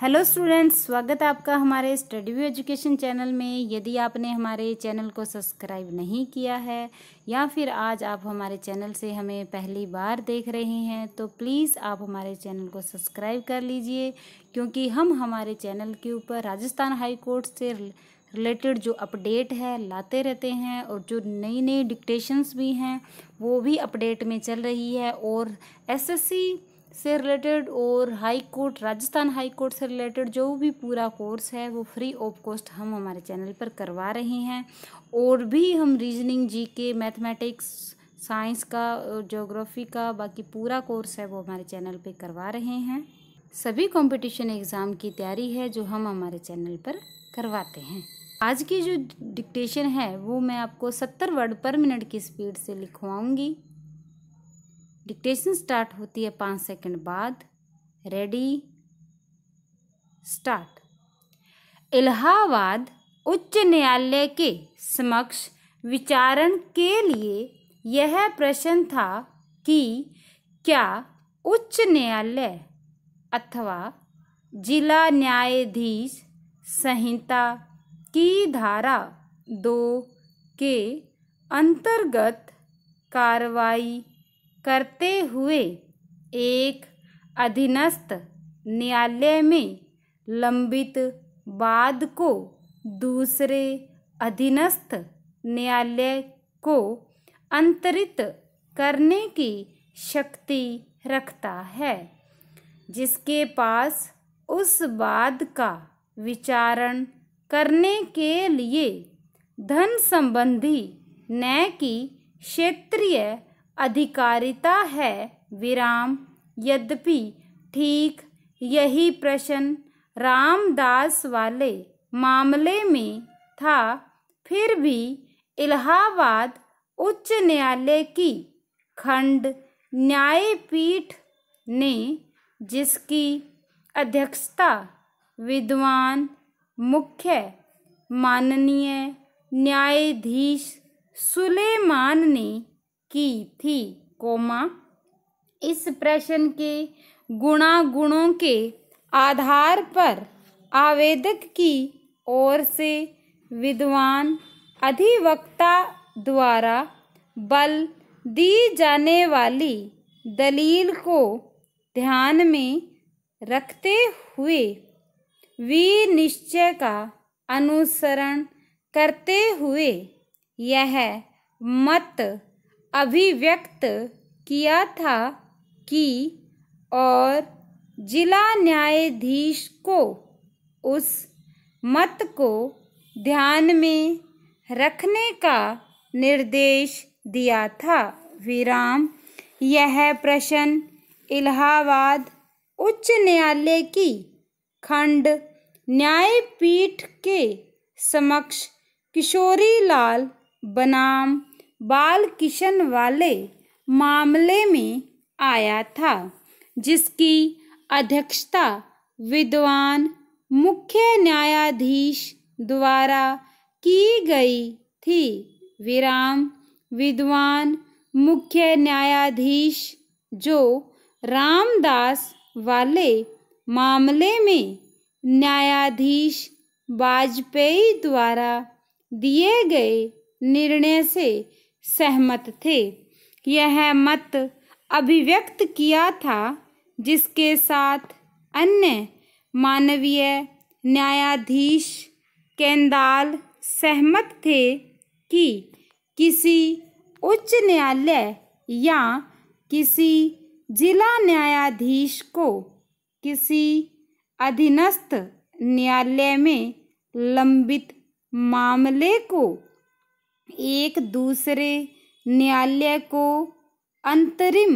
hello students स्वागत है आपका हमारे स्टडी व्यू एजुकेशन चैनल में यदि आपने हमारे चैनल को सब्सक्राइब नहीं किया है या फिर आज आप हमारे चैनल से हमें पहली बार देख रहे हैं तो प्लीज़ आप हमारे चैनल को सब्सक्राइब कर लीजिए क्योंकि हम हमारे चैनल के ऊपर राजस्थान हाई कोर्ट से रिलेटेड जो अपडेट है लाते रहते हैं और जो नई नई डिक्टेशंस भी हैं वो भी अपडेट में चल रही है और एसएससी से रिलेटेड और high court Rajasthan high court से रिलेटेड जो भी पूरा कोर्स है वो फ्री ऑफ कॉस्ट हम हमारे चैनल पर करवा रहे हैं और भी हम रीजनिंग जी के मैथमेटिक्स साइंस का जोग्राफ़ी का बाकी पूरा कोर्स है वो हमारे चैनल पे करवा रहे हैं सभी कंपटीशन एग्ज़ाम की तैयारी है जो हम हमारे चैनल पर करवाते हैं आज की जो डिक्टेशन है वो मैं आपको सत्तर वर्ड पर मिनट की स्पीड से लिखवाऊंगी डिक्टेशन स्टार्ट होती है पाँच सेकंड बाद रेडी स्टार्ट इलाहाबाद उच्च न्यायालय के समक्ष विचारण के लिए यह प्रश्न था कि क्या उच्च न्यायालय अथवा जिला न्यायाधीश संहिता की धारा दो के अंतर्गत कार्रवाई करते हुए एक अधीनस्थ न्यायालय में लंबित वाद को दूसरे अधीनस्थ न्यायालय को अंतरित करने की शक्ति रखता है जिसके पास उस वाद का विचारण करने के लिए धन संबंधी न्याय की क्षेत्रीय अधिकारिता है विराम यद्यपि ठीक यही प्रश्न रामदास वाले मामले में था फिर भी इलाहाबाद उच्च न्यायालय की खंड न्यायपीठ ने जिसकी अध्यक्षता विद्वान मुख्य माननीय न्यायाधीश सुलेमान ने की थी कोमा इस प्रश्न के गुणागुणों के आधार पर आवेदक की ओर से विद्वान अधिवक्ता द्वारा बल दी जाने वाली दलील को ध्यान में रखते हुए विनिश्चय का अनुसरण करते हुए यह मत अभिव्यक्त किया था कि और जिला न्यायाधीश को उस मत को ध्यान में रखने का निर्देश दिया था विराम यह प्रश्न इलाहाबाद उच्च न्यायालय की खंड न्यायपीठ के समक्ष किशोरी लाल बनाम बाल किशन वाले मामले में आया था जिसकी अध्यक्षता विद्वान मुख्य न्यायाधीश द्वारा की गई थी विराम विद्वान मुख्य न्यायाधीश जो रामदास वाले मामले में न्यायाधीश वाजपेयी द्वारा दिए गए निर्णय से सहमत थे यह मत अभिव्यक्त किया था जिसके साथ अन्य मानवीय न्यायाधीश केंदाल सहमत थे कि किसी उच्च न्यायालय या किसी जिला न्यायाधीश को किसी अधीनस्थ न्यायालय में लंबित मामले को एक दूसरे न्यायालय को अंतरिम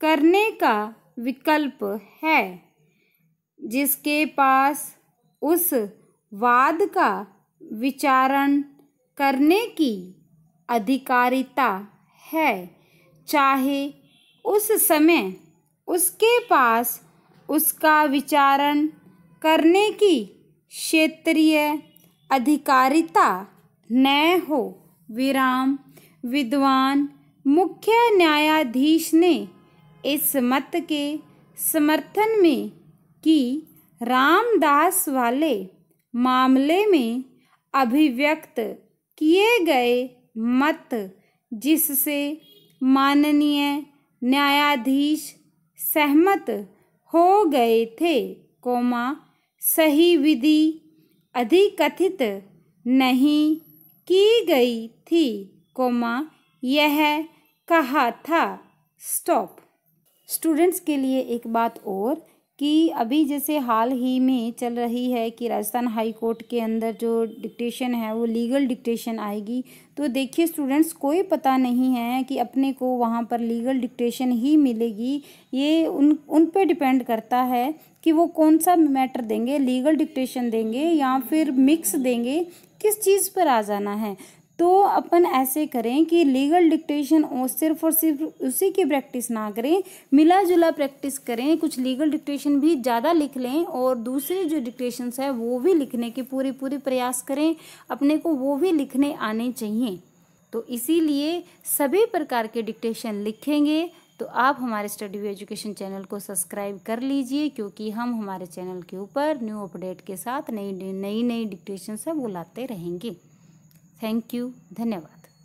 करने का विकल्प है जिसके पास उस वाद का विचारण करने की अधिकारिता है चाहे उस समय उसके पास उसका विचारण करने की क्षेत्रीय अधिकारिता न हो विराम विद्वान मुख्य न्यायाधीश ने इस मत के समर्थन में कि रामदास वाले मामले में अभिव्यक्त किए गए मत जिससे माननीय न्यायाधीश सहमत हो गए थे कोमा सही विधि अधिकथित नहीं की गई थी कोमा यह कहा था स्टॉप स्टूडेंट्स के लिए एक बात और कि अभी जैसे हाल ही में चल रही है कि राजस्थान हाई कोर्ट के अंदर जो डिक्टेशन है वो लीगल डिक्टेशन आएगी तो देखिए स्टूडेंट्स कोई पता नहीं है कि अपने को वहाँ पर लीगल डिक्टेशन ही मिलेगी ये उन उन पर डिपेंड करता है कि वो कौन सा मैटर देंगे लीगल डिक्टेशन देंगे या फिर मिक्स देंगे किस चीज़ पर आ जाना है तो अपन ऐसे करें कि लीगल डिक्टेशन और सिर्फ और सिर्फ उसी की प्रैक्टिस ना करें मिला जुला प्रैक्टिस करें कुछ लीगल डिक्टेशन भी ज़्यादा लिख लें और दूसरे जो डिक्टेशंस है वो भी लिखने के पूरे पूरे प्रयास करें अपने को वो भी लिखने आने चाहिए तो इसीलिए सभी प्रकार के डिक्टेशन लिखेंगे तो आप हमारे स्टडी व्यू एजुकेशन चैनल को सब्सक्राइब कर लीजिए क्योंकि हम हमारे चैनल के ऊपर न्यू अपडेट के साथ नई नई नई डिक्टेशन सब बुलाते रहेंगे थैंक यू धन्यवाद